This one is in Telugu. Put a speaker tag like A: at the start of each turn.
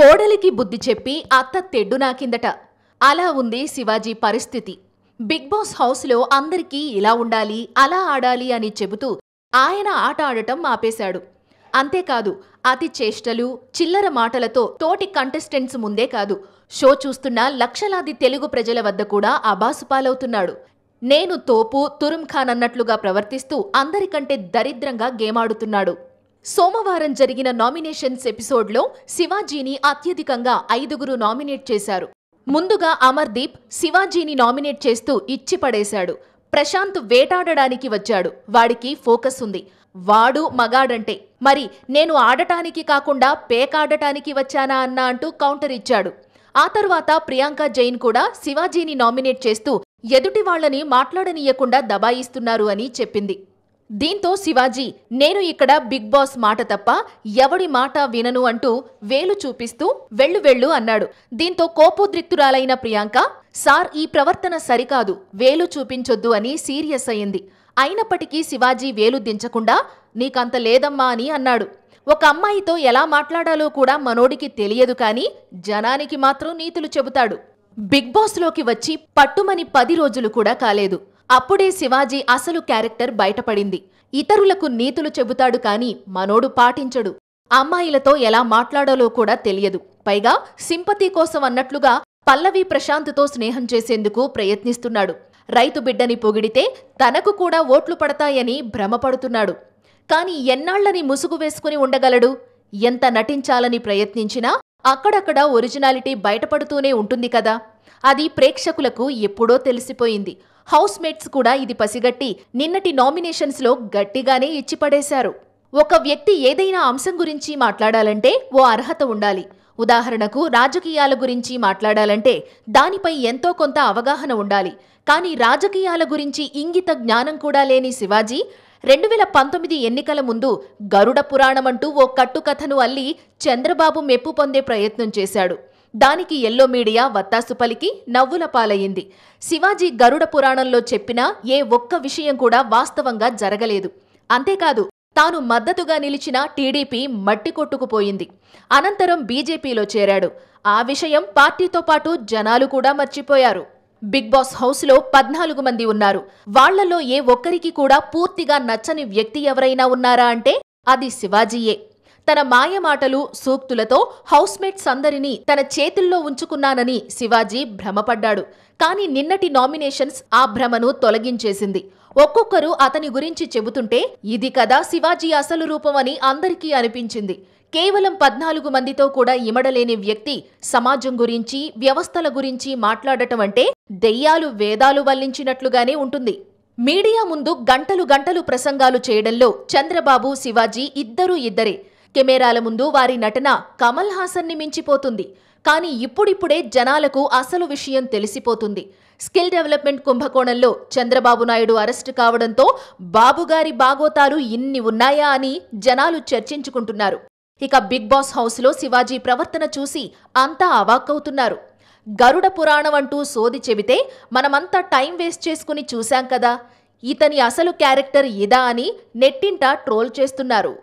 A: కోడలికి బుద్ధి చెప్పి అత్త తెడ్డు కిందట అలా ఉంది శివాజీ పరిస్థితి బిగ్ బాస్ హౌస్లో అందరికీ ఇలా ఉండాలి అలా ఆడాలి అని చెబుతూ ఆయన ఆట ఆడటం ఆపేశాడు అంతేకాదు అతి చేష్టలు చిల్లర మాటలతో తోటి కంటెస్టెంట్స్ ముందే కాదు షో చూస్తున్న లక్షలాది తెలుగు ప్రజల వద్ద కూడా అబాసుపాలవుతున్నాడు నేను తోపు తురుంఖాన్ ఖాన్ అన్నట్లుగా ప్రవర్తిస్తూ అందరికంటే దరిద్రంగా గేమాడుతున్నాడు సోమవారం జరిగిన నామినేషన్స్ ఎపిసోడ్లో శివాజీని అత్యధికంగా ఐదుగురు నామినేట్ చేశారు ముందుగా అమర్దీప్ శివాజీని నామినేట్ చేస్తూ ఇచ్చిపడేశాడు ప్రశాంత్ వేటాడడానికి వచ్చాడు వాడికి ఫోకస్ ఉంది వాడు మగాడంటే మరి నేను ఆడటానికి కాకుండా పేకాడటానికి వచ్చానా అన్నా అంటూ కౌంటర్ ఇచ్చాడు ఆ తర్వాత ప్రియాంక జైన్ కూడా శివాజీని నామినేట్ చేస్తూ ఎదుటి వాళ్లని మాట్లాడనీయకుండా దబాయిస్తున్నారు అని చెప్పింది దీంతో శివాజీ నేను ఇక్కడ బిగ్ బాస్ మాట తప్ప ఎవడి మాట వినను అంటూ వేలు చూపిస్తూ వెళ్ళు వెళ్ళు అన్నాడు దీంతో కోపోద్రిక్తురాలైన ప్రియాంక సార్ ఈ ప్రవర్తన సరికాదు వేలు చూపించొద్దు అని సీరియస్ అయింది అయినప్పటికీ శివాజీ వేలు దించకుండా నీకంత లేదమ్మా అని అన్నాడు ఒక అమ్మాయితో ఎలా మాట్లాడాలో కూడా మనోడికి తెలియదు కాని జనానికి మాత్రం నీతులు చెబుతాడు బిగ్ బాస్లోకి వచ్చి పట్టుమని పది రోజులు కూడా కాలేదు అప్పుడే శివాజీ అసలు క్యారెక్టర్ బయటపడింది ఇతరులకు నీతులు చెబుతాడు కాని మనోడు పాటించడు అమ్మాయిలతో ఎలా మాట్లాడాలో కూడా తెలియదు పైగా సింపతి కోసం అన్నట్లుగా పల్లవి ప్రశాంత్తో స్నేహం చేసేందుకు ప్రయత్నిస్తున్నాడు రైతు బిడ్డని పొగిడితే తనకు కూడా ఓట్లు పడతాయని భ్రమపడుతున్నాడు కాని ఎన్నాళ్లని ముసుగు వేసుకుని ఉండగలడు ఎంత నటించాలని ప్రయత్నించినా అక్కడక్కడ ఒరిజినాలిటీ బయటపడుతూనే ఉంటుంది కదా అది ప్రేక్షకులకు ఎప్పుడో తెలిసిపోయింది హౌస్ మేట్స్ కూడా ఇది పసిగట్టి నిన్నటి నామినేషన్స్లో గట్టిగానే ఇచ్చిపడేశారు ఒక వ్యక్తి ఏదైనా అంశం గురించి మాట్లాడాలంటే ఓ అర్హత ఉండాలి ఉదాహరణకు రాజకీయాల గురించి మాట్లాడాలంటే దానిపై ఎంతో కొంత అవగాహన ఉండాలి కానీ రాజకీయాల గురించి ఇంగిత జ్ఞానం కూడా లేని శివాజీ రెండు వేల పంతొమ్మిది ఎన్నికల ముందు గరుడ పురాణమంటూ ఓ కట్టుకథను అల్లి చంద్రబాబు మెప్పు పొందే ప్రయత్నం చేశాడు దానికి ఎల్లో మీడియా వత్తాసు పలికి నవ్వుల పాలయ్యింది శివాజీ గరుడ పురాణంలో చెప్పినా ఏ ఒక్క విషయం కూడా వాస్తవంగా జరగలేదు అంతేకాదు తాను మద్దతుగా నిలిచిన టీడీపీ మట్టి కొట్టుకుపోయింది అనంతరం బీజేపీలో చేరాడు ఆ విషయం పార్టీతో పాటు జనాలు కూడా మర్చిపోయారు బిగ్ బాస్ హౌస్లో పద్నాలుగు మంది ఉన్నారు వాళ్లలో ఏ ఒక్కరికి కూడా పూర్తిగా నచ్చని వ్యక్తి ఎవరైనా ఉన్నారా అంటే అది శివాజీయే తన మాయమాటలు సూక్తులతో హౌస్మేట్స్ అందరినీ తన చేతుల్లో ఉంచుకున్నానని శివాజీ భ్రమపడ్డాడు కానీ నిన్నటి నామినేషన్స్ ఆ భ్రమను తొలగించేసింది ఒక్కొక్కరు అతని గురించి చెబుతుంటే ఇది కదా శివాజీ అసలు రూపమని అందరికీ అనిపించింది కేవలం పద్నాలుగు మందితో కూడా ఇమడలేని వ్యక్తి సమాజం గురించి వ్యవస్థల గురించి మాట్లాడటం అంటే దెయ్యాలు వేదాలు వల్లించినట్లుగానే ఉంటుంది మీడియా ముందు గంటలు గంటలు ప్రసంగాలు చేయడంలో చంద్రబాబు శివాజీ ఇద్దరూ ఇద్దరే కెమెరాల ముందు వారి నటన కమల్ హాసన్ని మించిపోతుంది కానీ ఇప్పుడిప్పుడే జనాలకు అసలు విషయం తెలిసిపోతుంది స్కిల్ డెవలప్మెంట్ కుంభకోణంలో చంద్రబాబు నాయుడు అరెస్టు కావడంతో బాబుగారి బాగోతాలు ఇన్ని ఉన్నాయా అని జనాలు చర్చించుకుంటున్నారు ఇక బిగ్ బాస్ హౌస్లో శివాజీ ప్రవర్తన చూసి అంతా అవాక్కవుతున్నారు గరుడ పురాణం అంటూ సోది చెబితే మనమంతా టైం వేస్ట్ చేసుకుని చూశాం కదా ఇతని అసలు క్యారెక్టర్ ఇదా అని నెట్టింట ట్రోల్ చేస్తున్నారు